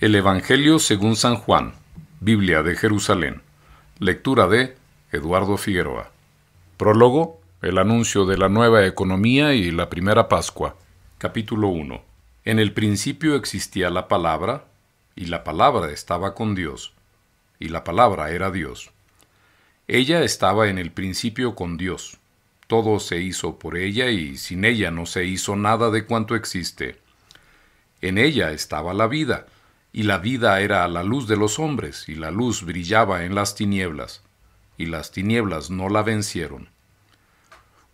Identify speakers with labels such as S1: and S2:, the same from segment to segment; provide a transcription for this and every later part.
S1: El Evangelio según San Juan, Biblia de Jerusalén. Lectura de Eduardo Figueroa. Prólogo, el anuncio de la nueva economía y la primera Pascua. Capítulo 1. En el principio existía la palabra, y la palabra estaba con Dios, y la palabra era Dios. Ella estaba en el principio con Dios. Todo se hizo por ella y sin ella no se hizo nada de cuanto existe. En ella estaba la vida y la vida era la luz de los hombres, y la luz brillaba en las tinieblas, y las tinieblas no la vencieron.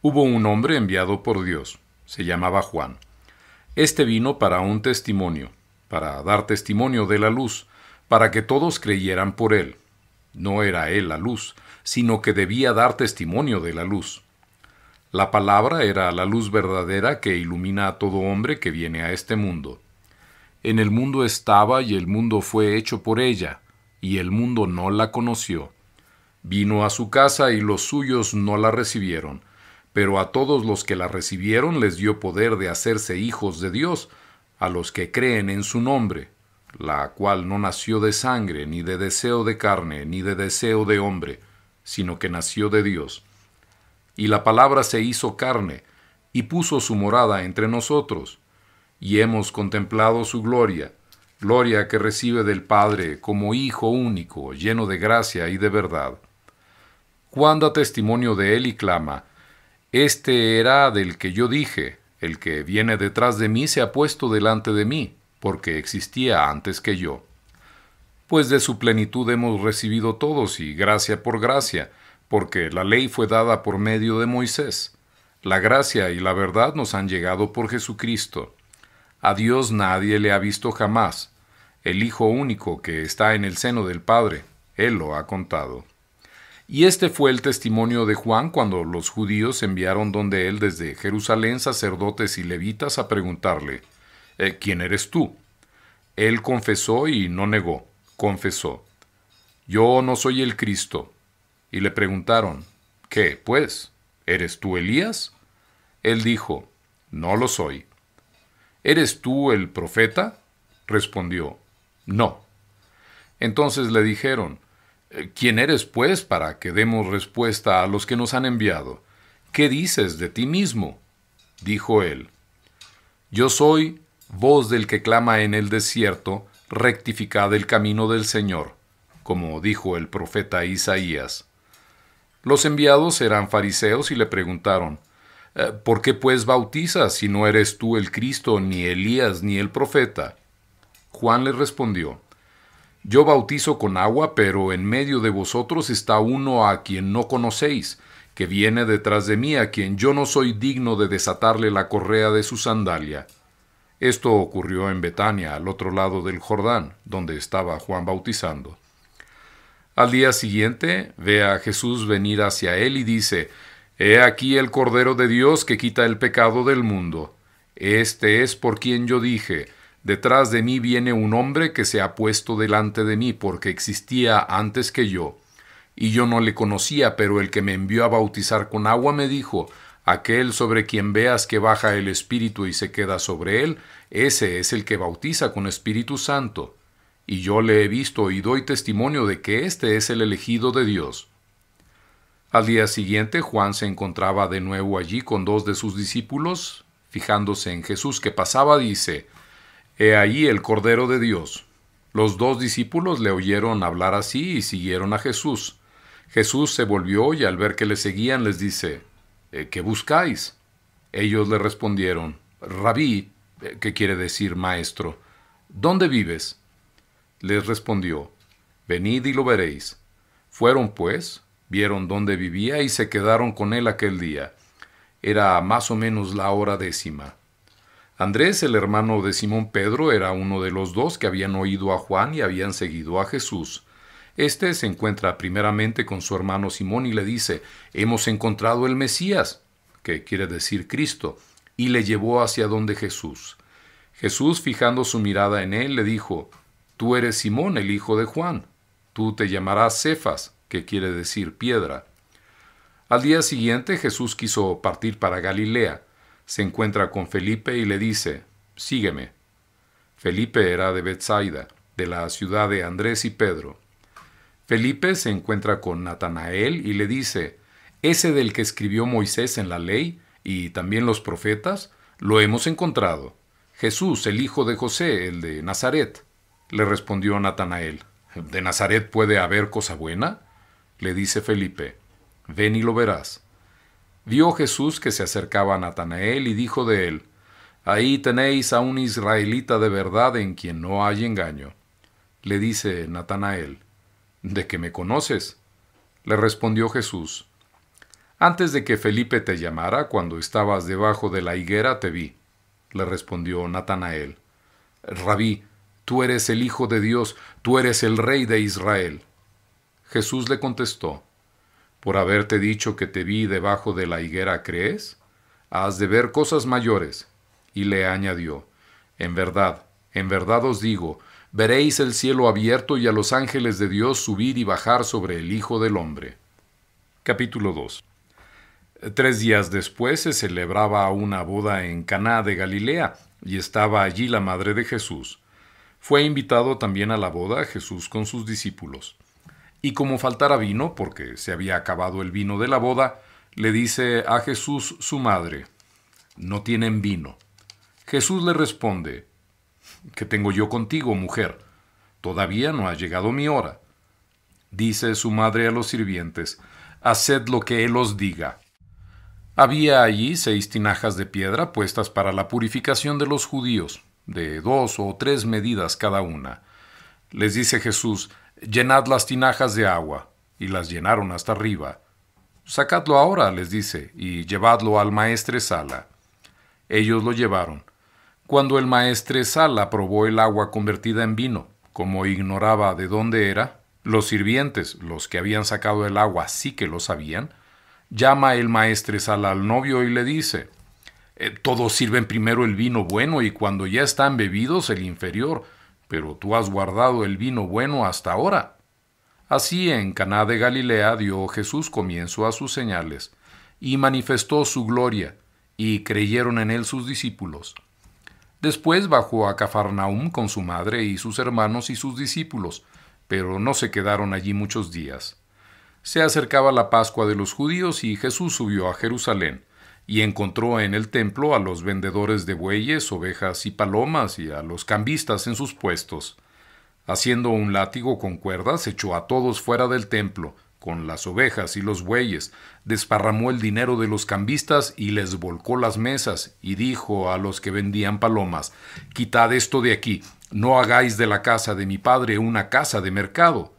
S1: Hubo un hombre enviado por Dios, se llamaba Juan. Este vino para un testimonio, para dar testimonio de la luz, para que todos creyeran por él. No era él la luz, sino que debía dar testimonio de la luz. La palabra era la luz verdadera que ilumina a todo hombre que viene a este mundo. En el mundo estaba y el mundo fue hecho por ella, y el mundo no la conoció. Vino a su casa y los suyos no la recibieron, pero a todos los que la recibieron les dio poder de hacerse hijos de Dios, a los que creen en su nombre, la cual no nació de sangre, ni de deseo de carne, ni de deseo de hombre, sino que nació de Dios. Y la palabra se hizo carne, y puso su morada entre nosotros y hemos contemplado su gloria, gloria que recibe del Padre como Hijo único, lleno de gracia y de verdad. Cuando da testimonio de él y clama, Este era del que yo dije, el que viene detrás de mí se ha puesto delante de mí, porque existía antes que yo. Pues de su plenitud hemos recibido todos y gracia por gracia, porque la ley fue dada por medio de Moisés. La gracia y la verdad nos han llegado por Jesucristo. A Dios nadie le ha visto jamás. El Hijo único que está en el seno del Padre, Él lo ha contado. Y este fue el testimonio de Juan cuando los judíos enviaron donde él desde Jerusalén sacerdotes y levitas a preguntarle, eh, ¿quién eres tú? Él confesó y no negó, confesó, yo no soy el Cristo. Y le preguntaron, ¿qué, pues? ¿Eres tú Elías? Él dijo, no lo soy. ¿Eres tú el profeta? Respondió, No. Entonces le dijeron, eh, ¿Quién eres pues para que demos respuesta a los que nos han enviado? ¿Qué dices de ti mismo? Dijo él, Yo soy voz del que clama en el desierto, rectificad el camino del Señor, como dijo el profeta Isaías. Los enviados eran fariseos y le preguntaron, eh, ¿Por qué pues bautizas si no eres tú el Cristo, ni Elías, ni el profeta? Juan le respondió, Yo bautizo con agua, pero en medio de vosotros está uno a quien no conocéis, que viene detrás de mí, a quien yo no soy digno de desatarle la correa de su sandalia. Esto ocurrió en Betania, al otro lado del Jordán, donde estaba Juan bautizando. Al día siguiente ve a Jesús venir hacia él y dice, He aquí el Cordero de Dios que quita el pecado del mundo. Este es por quien yo dije, detrás de mí viene un hombre que se ha puesto delante de mí porque existía antes que yo. Y yo no le conocía, pero el que me envió a bautizar con agua me dijo, aquel sobre quien veas que baja el Espíritu y se queda sobre él, ese es el que bautiza con Espíritu Santo. Y yo le he visto y doy testimonio de que este es el elegido de Dios. Al día siguiente Juan se encontraba de nuevo allí con dos de sus discípulos, fijándose en Jesús que pasaba, dice, He ahí el Cordero de Dios. Los dos discípulos le oyeron hablar así y siguieron a Jesús. Jesús se volvió y al ver que le seguían les dice, eh, ¿Qué buscáis? Ellos le respondieron, Rabí, eh, que quiere decir maestro, ¿dónde vives? Les respondió, Venid y lo veréis. Fueron pues, vieron dónde vivía y se quedaron con él aquel día. Era más o menos la hora décima. Andrés, el hermano de Simón Pedro, era uno de los dos que habían oído a Juan y habían seguido a Jesús. Este se encuentra primeramente con su hermano Simón y le dice, Hemos encontrado el Mesías, que quiere decir Cristo, y le llevó hacia donde Jesús. Jesús, fijando su mirada en él, le dijo, Tú eres Simón, el hijo de Juan, tú te llamarás Cefas, que quiere decir piedra. Al día siguiente Jesús quiso partir para Galilea. Se encuentra con Felipe y le dice, Sígueme. Felipe era de Bethsaida, de la ciudad de Andrés y Pedro. Felipe se encuentra con Natanael y le dice, Ese del que escribió Moisés en la ley y también los profetas, lo hemos encontrado. Jesús, el hijo de José, el de Nazaret. Le respondió Natanael, ¿De Nazaret puede haber cosa buena? le dice Felipe, ven y lo verás. Vio Jesús que se acercaba a Natanael y dijo de él, Ahí tenéis a un israelita de verdad en quien no hay engaño. Le dice Natanael, ¿de qué me conoces? Le respondió Jesús, Antes de que Felipe te llamara, cuando estabas debajo de la higuera, te vi. Le respondió Natanael, Rabí, tú eres el Hijo de Dios, tú eres el Rey de Israel. Jesús le contestó, Por haberte dicho que te vi debajo de la higuera, ¿crees? Has de ver cosas mayores. Y le añadió, En verdad, en verdad os digo, veréis el cielo abierto y a los ángeles de Dios subir y bajar sobre el Hijo del Hombre. Capítulo 2 Tres días después se celebraba una boda en Caná de Galilea, y estaba allí la madre de Jesús. Fue invitado también a la boda Jesús con sus discípulos. Y como faltara vino, porque se había acabado el vino de la boda, le dice a Jesús su madre, no tienen vino. Jesús le responde, ¿qué tengo yo contigo, mujer? Todavía no ha llegado mi hora. Dice su madre a los sirvientes, haced lo que él os diga. Había allí seis tinajas de piedra puestas para la purificación de los judíos, de dos o tres medidas cada una. Les dice Jesús, Llenad las tinajas de agua, y las llenaron hasta arriba. Sacadlo ahora, les dice, y llevadlo al maestre Sala. Ellos lo llevaron. Cuando el maestre Sala probó el agua convertida en vino, como ignoraba de dónde era, los sirvientes, los que habían sacado el agua, sí que lo sabían, llama el maestre Sala al novio y le dice, eh, todos sirven primero el vino bueno y cuando ya están bebidos el inferior, pero tú has guardado el vino bueno hasta ahora. Así en Caná de Galilea dio Jesús comienzo a sus señales, y manifestó su gloria, y creyeron en él sus discípulos. Después bajó a Cafarnaum con su madre y sus hermanos y sus discípulos, pero no se quedaron allí muchos días. Se acercaba la Pascua de los judíos y Jesús subió a Jerusalén y encontró en el templo a los vendedores de bueyes, ovejas y palomas y a los cambistas en sus puestos. Haciendo un látigo con cuerdas, echó a todos fuera del templo, con las ovejas y los bueyes, desparramó el dinero de los cambistas y les volcó las mesas, y dijo a los que vendían palomas, Quitad esto de aquí, no hagáis de la casa de mi padre una casa de mercado.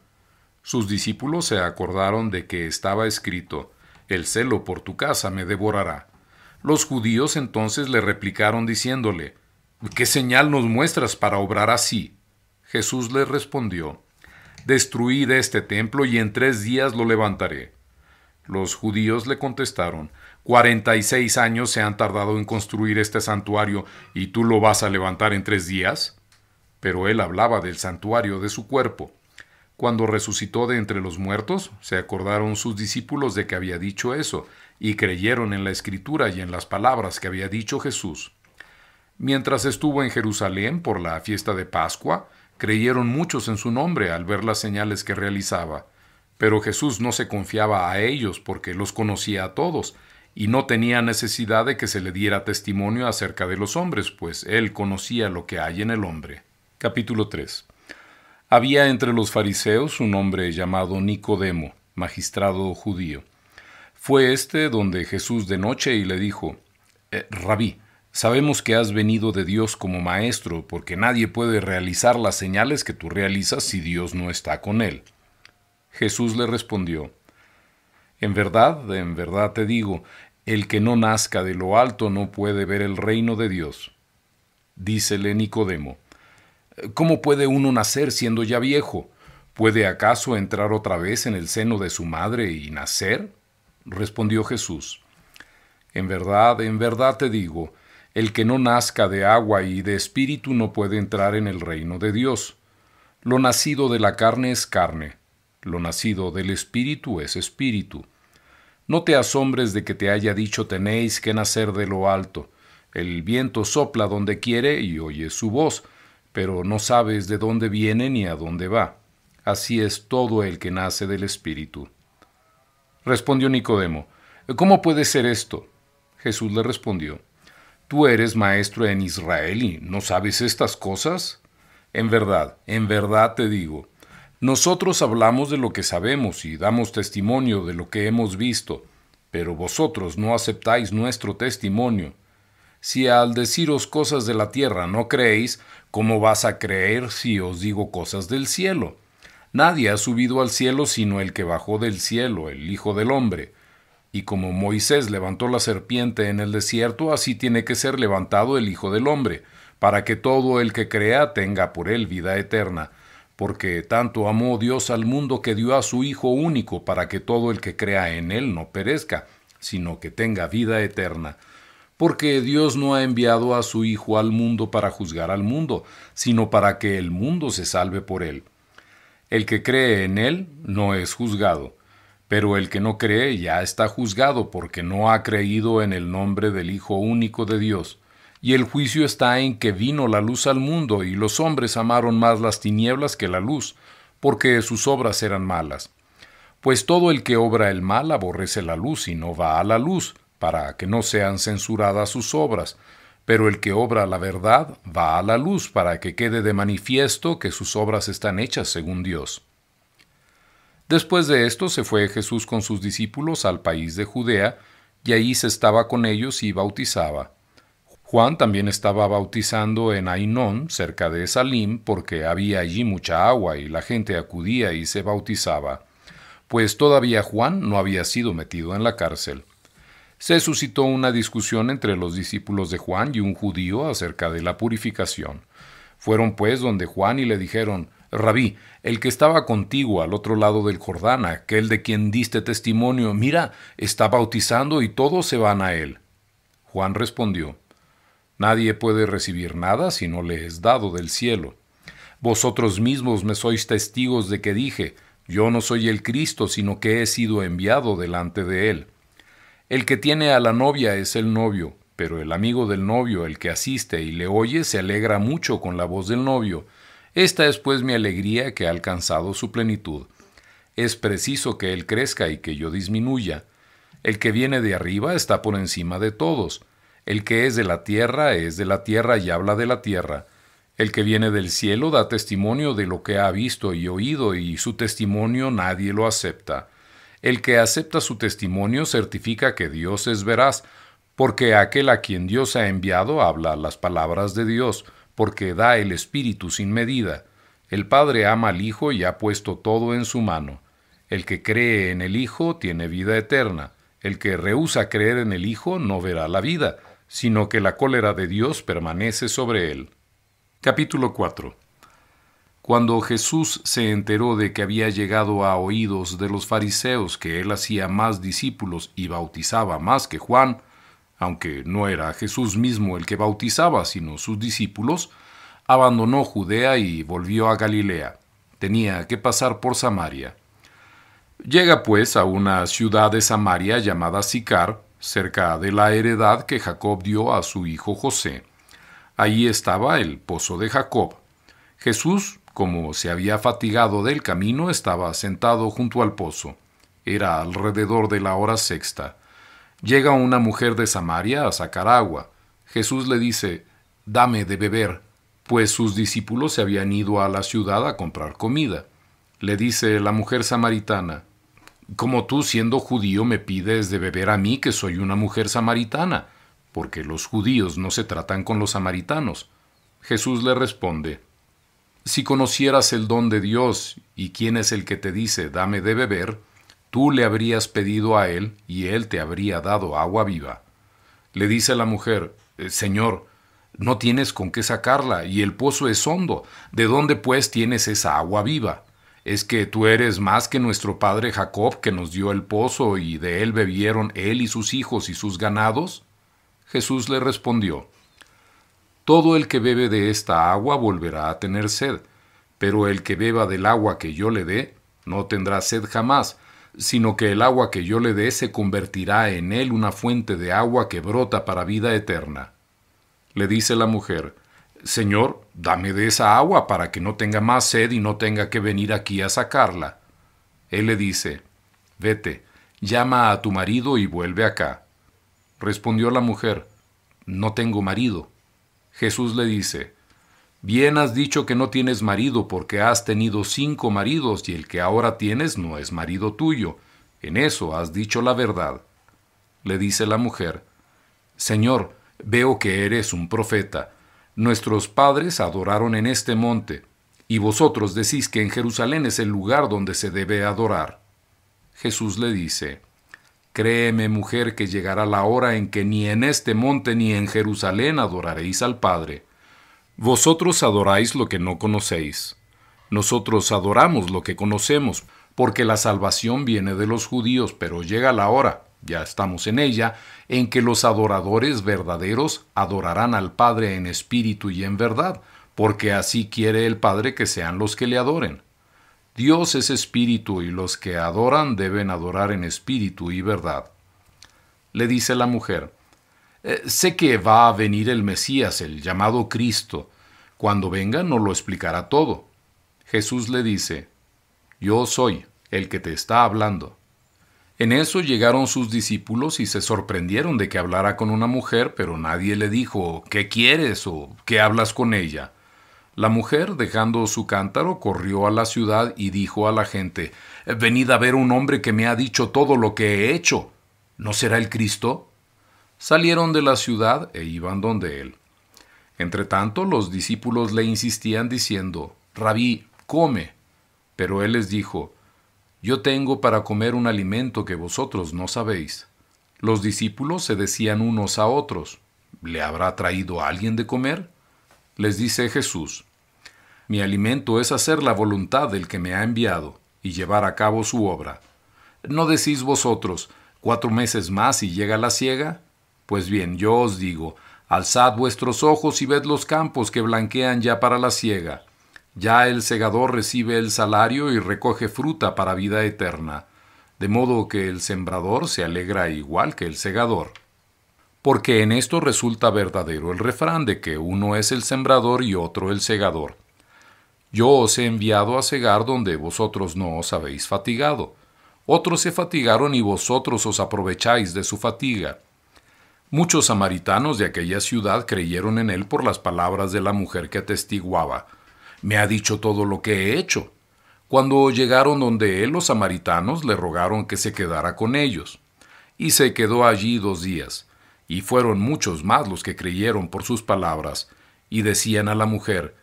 S1: Sus discípulos se acordaron de que estaba escrito, El celo por tu casa me devorará. Los judíos entonces le replicaron diciéndole, ¿qué señal nos muestras para obrar así? Jesús le respondió, Destruid este templo y en tres días lo levantaré. Los judíos le contestaron, Cuarenta y seis años se han tardado en construir este santuario y tú lo vas a levantar en tres días. Pero él hablaba del santuario de su cuerpo. Cuando resucitó de entre los muertos, se acordaron sus discípulos de que había dicho eso, y creyeron en la escritura y en las palabras que había dicho Jesús. Mientras estuvo en Jerusalén por la fiesta de Pascua, creyeron muchos en su nombre al ver las señales que realizaba. Pero Jesús no se confiaba a ellos porque los conocía a todos, y no tenía necesidad de que se le diera testimonio acerca de los hombres, pues él conocía lo que hay en el hombre. Capítulo 3 había entre los fariseos un hombre llamado Nicodemo, magistrado judío. Fue este donde Jesús de noche y le dijo, eh, Rabí, sabemos que has venido de Dios como maestro, porque nadie puede realizar las señales que tú realizas si Dios no está con él. Jesús le respondió, En verdad, en verdad te digo, el que no nazca de lo alto no puede ver el reino de Dios. Dícele Nicodemo, ¿Cómo puede uno nacer siendo ya viejo? ¿Puede acaso entrar otra vez en el seno de su madre y nacer? Respondió Jesús. En verdad, en verdad te digo, el que no nazca de agua y de espíritu no puede entrar en el reino de Dios. Lo nacido de la carne es carne, lo nacido del espíritu es espíritu. No te asombres de que te haya dicho tenéis que nacer de lo alto. El viento sopla donde quiere y oye su voz, pero no sabes de dónde viene ni a dónde va. Así es todo el que nace del Espíritu. Respondió Nicodemo, ¿cómo puede ser esto? Jesús le respondió, ¿tú eres maestro en Israel y no sabes estas cosas? En verdad, en verdad te digo, nosotros hablamos de lo que sabemos y damos testimonio de lo que hemos visto, pero vosotros no aceptáis nuestro testimonio. Si al deciros cosas de la tierra no creéis, ¿cómo vas a creer si os digo cosas del cielo? Nadie ha subido al cielo sino el que bajó del cielo, el Hijo del Hombre. Y como Moisés levantó la serpiente en el desierto, así tiene que ser levantado el Hijo del Hombre, para que todo el que crea tenga por él vida eterna. Porque tanto amó Dios al mundo que dio a su Hijo único, para que todo el que crea en él no perezca, sino que tenga vida eterna porque Dios no ha enviado a su Hijo al mundo para juzgar al mundo, sino para que el mundo se salve por él. El que cree en él no es juzgado, pero el que no cree ya está juzgado porque no ha creído en el nombre del Hijo único de Dios. Y el juicio está en que vino la luz al mundo y los hombres amaron más las tinieblas que la luz, porque sus obras eran malas. Pues todo el que obra el mal aborrece la luz y no va a la luz, para que no sean censuradas sus obras, pero el que obra la verdad va a la luz para que quede de manifiesto que sus obras están hechas según Dios. Después de esto se fue Jesús con sus discípulos al país de Judea, y ahí se estaba con ellos y bautizaba. Juan también estaba bautizando en Ainón, cerca de Salim, porque había allí mucha agua y la gente acudía y se bautizaba, pues todavía Juan no había sido metido en la cárcel se suscitó una discusión entre los discípulos de Juan y un judío acerca de la purificación. Fueron pues donde Juan y le dijeron, Rabí, el que estaba contigo al otro lado del Jordán, aquel de quien diste testimonio, mira, está bautizando y todos se van a él. Juan respondió, Nadie puede recibir nada si no le es dado del cielo. Vosotros mismos me sois testigos de que dije, yo no soy el Cristo, sino que he sido enviado delante de él. El que tiene a la novia es el novio, pero el amigo del novio, el que asiste y le oye, se alegra mucho con la voz del novio. Esta es pues mi alegría que ha alcanzado su plenitud. Es preciso que él crezca y que yo disminuya. El que viene de arriba está por encima de todos. El que es de la tierra es de la tierra y habla de la tierra. El que viene del cielo da testimonio de lo que ha visto y oído, y su testimonio nadie lo acepta. El que acepta su testimonio certifica que Dios es veraz, porque aquel a quien Dios ha enviado habla las palabras de Dios, porque da el Espíritu sin medida. El Padre ama al Hijo y ha puesto todo en su mano. El que cree en el Hijo tiene vida eterna. El que rehúsa creer en el Hijo no verá la vida, sino que la cólera de Dios permanece sobre él. Capítulo 4 cuando Jesús se enteró de que había llegado a oídos de los fariseos que él hacía más discípulos y bautizaba más que Juan, aunque no era Jesús mismo el que bautizaba, sino sus discípulos, abandonó Judea y volvió a Galilea. Tenía que pasar por Samaria. Llega pues a una ciudad de Samaria llamada Sicar, cerca de la heredad que Jacob dio a su hijo José. Allí estaba el pozo de Jacob. Jesús como se había fatigado del camino, estaba sentado junto al pozo. Era alrededor de la hora sexta. Llega una mujer de Samaria a sacar agua. Jesús le dice, Dame de beber, pues sus discípulos se habían ido a la ciudad a comprar comida. Le dice la mujer samaritana, Como tú siendo judío me pides de beber a mí que soy una mujer samaritana? Porque los judíos no se tratan con los samaritanos. Jesús le responde, si conocieras el don de Dios y quién es el que te dice, dame de beber, tú le habrías pedido a él y él te habría dado agua viva. Le dice la mujer, eh, Señor, no tienes con qué sacarla y el pozo es hondo. ¿De dónde pues tienes esa agua viva? Es que tú eres más que nuestro padre Jacob que nos dio el pozo y de él bebieron él y sus hijos y sus ganados. Jesús le respondió, todo el que bebe de esta agua volverá a tener sed, pero el que beba del agua que yo le dé, no tendrá sed jamás, sino que el agua que yo le dé se convertirá en él una fuente de agua que brota para vida eterna. Le dice la mujer, Señor, dame de esa agua para que no tenga más sed y no tenga que venir aquí a sacarla. Él le dice, Vete, llama a tu marido y vuelve acá. Respondió la mujer, No tengo marido. Jesús le dice, Bien has dicho que no tienes marido porque has tenido cinco maridos y el que ahora tienes no es marido tuyo. En eso has dicho la verdad. Le dice la mujer, Señor, veo que eres un profeta. Nuestros padres adoraron en este monte, y vosotros decís que en Jerusalén es el lugar donde se debe adorar. Jesús le dice, Créeme, mujer, que llegará la hora en que ni en este monte ni en Jerusalén adoraréis al Padre. Vosotros adoráis lo que no conocéis. Nosotros adoramos lo que conocemos, porque la salvación viene de los judíos, pero llega la hora, ya estamos en ella, en que los adoradores verdaderos adorarán al Padre en espíritu y en verdad, porque así quiere el Padre que sean los que le adoren. Dios es espíritu y los que adoran deben adorar en espíritu y verdad. Le dice la mujer, eh, sé que va a venir el Mesías, el llamado Cristo. Cuando venga nos lo explicará todo. Jesús le dice, yo soy el que te está hablando. En eso llegaron sus discípulos y se sorprendieron de que hablara con una mujer, pero nadie le dijo, ¿qué quieres o qué hablas con ella? La mujer, dejando su cántaro, corrió a la ciudad y dijo a la gente, Venid a ver un hombre que me ha dicho todo lo que he hecho. ¿No será el Cristo? Salieron de la ciudad e iban donde él. Entretanto los discípulos le insistían diciendo, Rabí, come. Pero él les dijo, Yo tengo para comer un alimento que vosotros no sabéis. Los discípulos se decían unos a otros, ¿le habrá traído alguien de comer? les dice Jesús, Mi alimento es hacer la voluntad del que me ha enviado y llevar a cabo su obra. ¿No decís vosotros, cuatro meses más y llega la siega? Pues bien, yo os digo, alzad vuestros ojos y ved los campos que blanquean ya para la siega. Ya el segador recibe el salario y recoge fruta para vida eterna, de modo que el sembrador se alegra igual que el segador porque en esto resulta verdadero el refrán de que uno es el sembrador y otro el segador. Yo os he enviado a cegar donde vosotros no os habéis fatigado. Otros se fatigaron y vosotros os aprovecháis de su fatiga. Muchos samaritanos de aquella ciudad creyeron en él por las palabras de la mujer que atestiguaba. Me ha dicho todo lo que he hecho. Cuando llegaron donde él, los samaritanos le rogaron que se quedara con ellos. Y se quedó allí dos días y fueron muchos más los que creyeron por sus palabras, y decían a la mujer,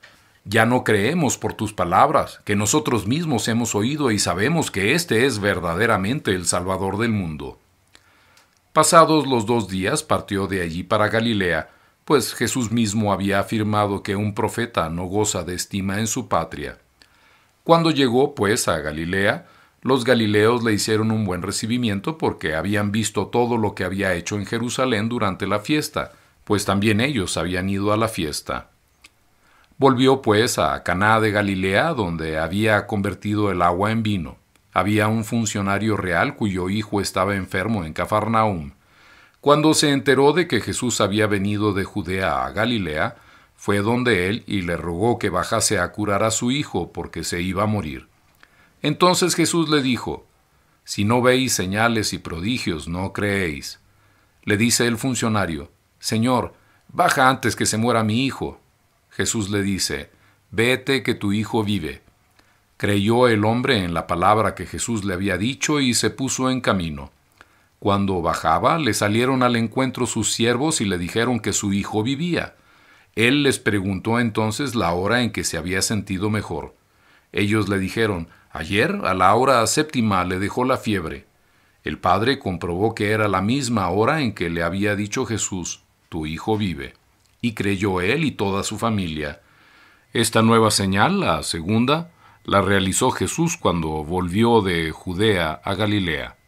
S1: Ya no creemos por tus palabras, que nosotros mismos hemos oído y sabemos que este es verdaderamente el Salvador del mundo. Pasados los dos días partió de allí para Galilea, pues Jesús mismo había afirmado que un profeta no goza de estima en su patria. Cuando llegó, pues, a Galilea, los Galileos le hicieron un buen recibimiento porque habían visto todo lo que había hecho en Jerusalén durante la fiesta, pues también ellos habían ido a la fiesta. Volvió pues a Caná de Galilea, donde había convertido el agua en vino. Había un funcionario real cuyo hijo estaba enfermo en Cafarnaum. Cuando se enteró de que Jesús había venido de Judea a Galilea, fue donde él y le rogó que bajase a curar a su hijo porque se iba a morir. Entonces Jesús le dijo, Si no veis señales y prodigios, no creéis. Le dice el funcionario, Señor, baja antes que se muera mi hijo. Jesús le dice, Vete que tu hijo vive. Creyó el hombre en la palabra que Jesús le había dicho y se puso en camino. Cuando bajaba, le salieron al encuentro sus siervos y le dijeron que su hijo vivía. Él les preguntó entonces la hora en que se había sentido mejor. Ellos le dijeron, Ayer, a la hora séptima, le dejó la fiebre. El padre comprobó que era la misma hora en que le había dicho Jesús, Tu hijo vive, y creyó él y toda su familia. Esta nueva señal, la segunda, la realizó Jesús cuando volvió de Judea a Galilea.